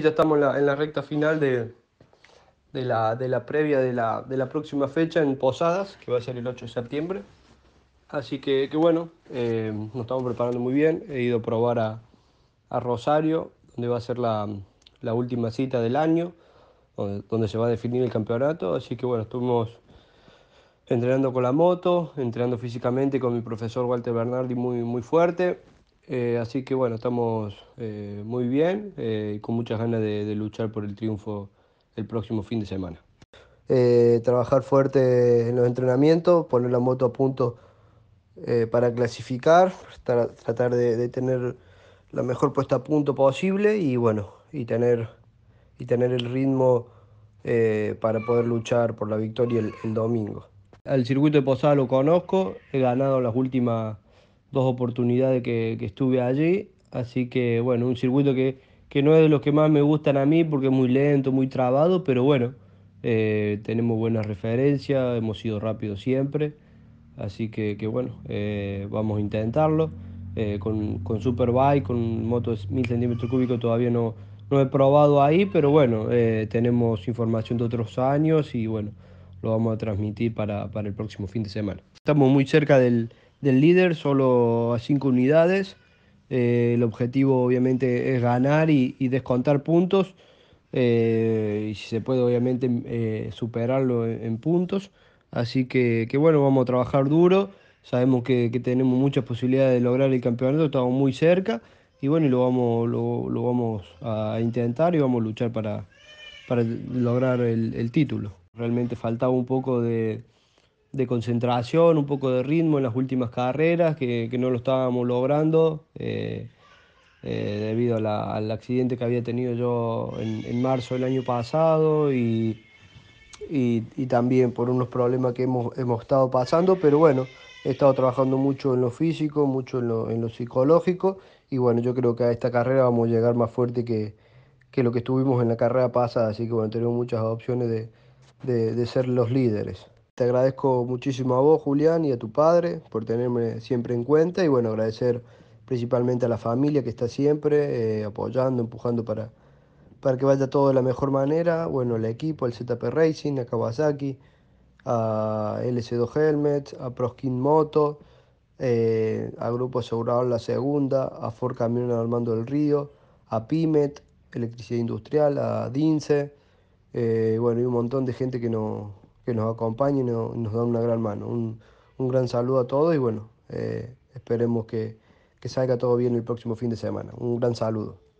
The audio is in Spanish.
ya estamos en la, recta final de, la, previa de la, próxima fecha en Posadas, que va a ser el 8 de septiembre. Así que, bueno, eh, nos estamos preparando muy bien. He ido a probar a, Rosario, donde va a ser la, última cita del año, donde, se va a definir el campeonato. Así que bueno, estuvimos entrenando con la moto, entrenando físicamente con mi profesor Walter Bernardi muy, muy fuerte. Eh, así que bueno, estamos eh, muy bien eh, y con muchas ganas de, luchar por el triunfo el próximo fin de semana. trabajar fuerte en los entrenamientos, poner la moto a punto para clasificar, tratar de, tener la mejor puesta a punto posible y bueno, y tener, y tener el ritmo para poder luchar por la victoria el, domingo. Al circuito de Posada lo conozco, he ganado las últimas dos oportunidades que, que estuve allí. Así que bueno, un circuito que, que, no es de los que más me gustan a mí porque es muy lento, muy trabado, pero bueno, eh, tenemos buenas referencias, hemos sido rápidos siempre. Así que, que bueno, eh, vamos a intentarlo. Eh, con, con, Superbike, con motos 1000 centímetros cúbicos todavía no, no he probado ahí, pero bueno, tenemos información de otros años y bueno, lo vamos a transmitir para, para el próximo fin de semana. Estamos muy cerca del, del líder, solo a 5 unidades. Eh, el objetivo obviamente es ganar y, y descontar puntos. Eh, y si se puede obviamente em, eh, superarlo en, puntos. Así que, que, bueno, vamos a trabajar duro. Sabemos que, que, tenemos muchas posibilidades de lograr el campeonato, estamos muy cerca y bueno, y lo vamos, lo, lo vamos a intentar y vamos a luchar para, para lograr el, el título. Realmente faltaba un poco de, de concentración, un poco de ritmo en las últimas carreras, que, no lo estábamos logrando eh, eh, debido al accidente que había tenido yo en, marzo del año pasado y, también por unos problemas que hemos, estado pasando, pero bueno, he estado trabajando mucho en lo físico, mucho en lo, psicológico y bueno, yo creo que a esta carrera vamos a llegar más fuerte que, lo que estuvimos en la carrera pasada, así que bueno, tenemos muchas opciones de, de ser los líderes. Te agradezco muchísimo a vos, Julián, y a tu padre por tenerme siempre en cuenta y bueno, agradecer principalmente a la familia que está siempre eh, apoyando, empujando para, para que vaya todo de la mejor manera. Bueno, el equipo, al ZP Racing, a Kawasaki, a LC2 Helmets, a Proskin Moto, eh, a Grupo Asegurador La Segunda, a Ford Camión Armando del Río, a Pimet, Electricidad Industrial, a DINSE, eh, bueno, y un montón de gente que no que nos acompañen y nos dan una gran mano. Un, un, gran saludo a todos y bueno, eh, esperemos que, que salga todo bien el próximo fin de semana. Un gran saludo.